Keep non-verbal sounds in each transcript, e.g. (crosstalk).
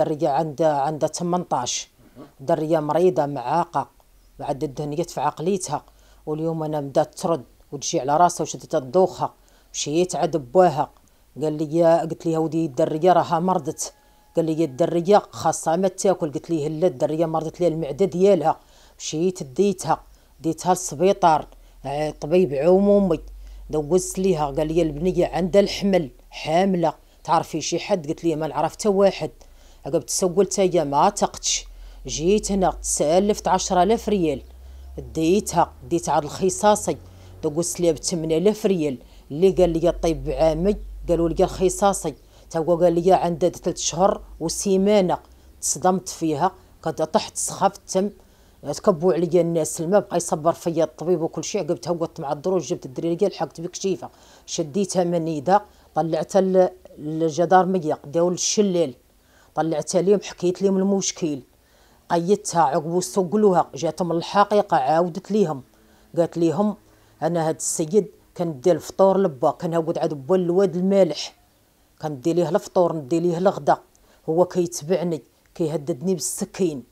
الدريه عندها عندها 18 دريه مريضه معاقه بعد الدهنيات في عقليتها واليوم انا بدات ترد وتجي على راسها وشدت الدوخه مشيت عند بواها قال لي قلت لي ودي الدريه راها مرضت قال لي الدريه خاصها ما تاكل قلت ليه لا الدريه مرضت لي المعده ديالها مشيت ديتها ديتها للسبيطار آه، طبيب عمومي دوزت ليها قال لي البنيه عندها الحمل حامله تعرفي شي حد قلت لي ما نعرف حتى واحد عقب تسول تايا ما تقتش جيت هنا سالفت عشرة آلاف ريال ديتها ديت على الخصاصي دوك لي ب الاف ريال اللي قال لي طيب عامي قالوا لي الخصاصي تا قال لي عندها ثلاث شهور وسيمانه تصدمت فيها قد طحت سخفت تم تكبوا عليا الناس الماء بقى يصبر فيا الطبيب وكل شيء عقب هوت مع الدروج جبت الدري لقيت لحقت بكشيفه شديتها من منيده طلعت الجدار ميه داول الشلال طلعتها لهم حكيت لهم المشكل قيدتها عقبوا استوقلوها جاتهم الحقيقة عاودت ليهم قالت ليهم أنا هاد السيد كندي الفطور لبا كنهود عاد با الواد المالح كندي ليه الفطور ندي ليه الغدا هو كيتبعني كيهددني بالسكين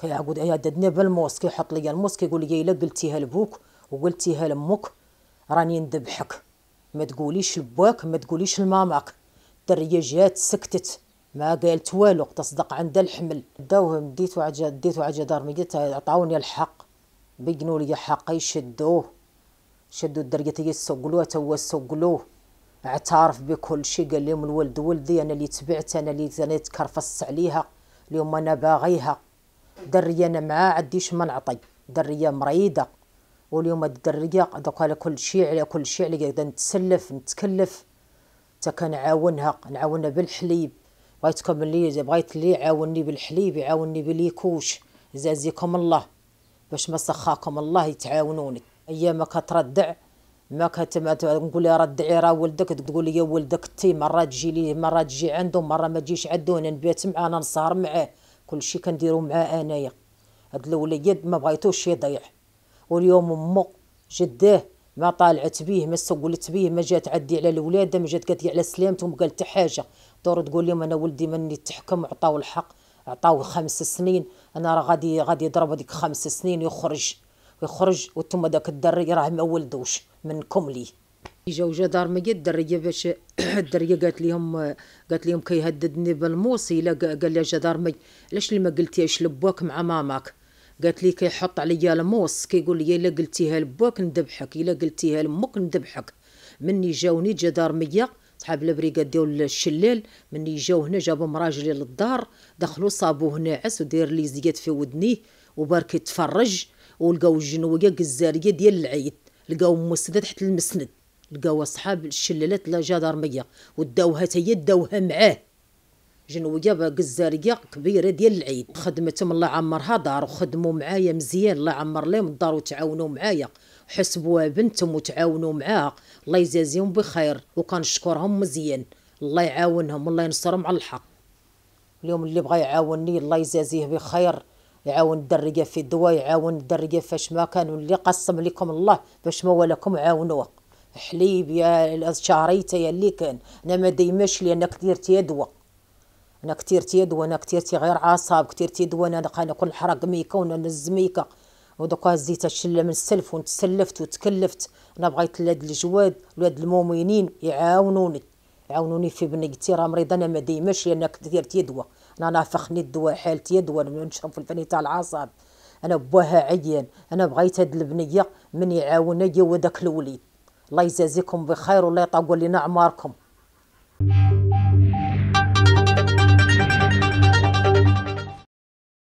كيعقد يهددني بالموس كيحط لي الموس كيقول لي الا قلتيها لبوك وقلتيها لامك راني نذبحك ما تقوليش لباك ما تقوليش لماماك الدريه جات سكتت ما قالت والو تصدق عندها الحمل داوه ديتو عجا ديتو عجا دار ميت عطاوني الحق بيقنوا لي حقي شدوه شدوا الدرجة يسقلوه تو سوقلوه اعترف بكل شيء قال لهم الولد ولدي انا اللي تبعت انا اللي انا تكرفصت عليها اليوم انا باغيها درية انا ما عديش ما نعطي درية مريضة واليوم الدرية دوك على كل شيء على كل شيء اللي نتسلف نتكلف تا كنعاونها نعاونها بالحليب بغيتكم اللي بغيت اللي يعاوني بالحليب يعاوني باليكوش زازيكم الله باش ما سخاكم الله يتعاونوني هي ما كتردع ما كتمات نقول لها ردعي راه ولدك تقول لي ولدك تي مره تجي لي مره تجي عنده مره ما تجيش عنده انا يعني نبات معاه انا نسهر معاه كل شيء كنديرو معاه انايا هاد الوليد ما بغيتوش يضيع واليوم امو جداه ما طالعت بيه ما سولت بيه ما جات عدي على الولادة ما جات قالت على سلامتهم قالت حاجة دور تقول لهم أنا ولدي مني تحكم عطاو الحق عطاوه خمس سنين أنا راه غادي غادي يضرب هذيك خمس سنين يخرج ويخرج وانتم داك الدري راه ما ولدوش منكم ليه جاو ميا الدرية باش (coughs) الدرية قالت لهم قالت لهم كيهددني بالموصي قال لها مي علاش اللي ما قلتيش لباك مع ماماك قالت لي كيحط عليا الموس كيقول لي الا قلتيها لباك ندبحك الا قلتيها لمك ندبحك مني جاوني جا دار ميه صحاب البريكاد ديال الشلال مني جاو هنا جابوا مراجلي للدار دخلوا صابوه ناعس وداير لي زيات في ودنيه وبارك يتفرج ولقاو الجنويه قزاريه ديال العيد لقاو مسدة تحت المسند لقاو اصحاب الشلالات لا جدار ميه وداوها هي داوها معاه جنويه قزاريه كبيره ديال العيد خدمتهم الله عمرها دار وخدموا معايا مزيان الله عمر لهم الدار وتعاونوا معايا حسبوها بنتهم وتعاونوا معاها الله يجازيهم بخير وكنشكرهم مزيان الله يعاونهم والله ينصرهم على الحق اليوم اللي بغى يعاوني الله يجازيه بخير يعاون الدريه في الدواء يعاون الدريه فاش ما كانوا اللي قسم لكم الله باش ما ولكم عاونوه حليب يا شهريته يا اللي كان نعم، انا ما ديماش لانك درت يا دواء انا كثير تيدو انا كتير تي غير عصاب كثير تيدو انا نقول كل حرق ميكا ونا نزميكا ودوكا زيت الشله من السلف ونتسلفت وتكلفت انا بغيت ولاد الجواد ولاد المؤمنين يعاونوني يعاونوني في بنيتي راه مريضه انا ما ديماش لان كثير تيدوى انا نافخني الدواء حالتي يدوى نشرب في الفني تاع العصاب انا بوها عيان انا بغيت هاد البنيه من يعاوني وداك الوليد الله يجازيكم بخير والله يطول لنا اعماركم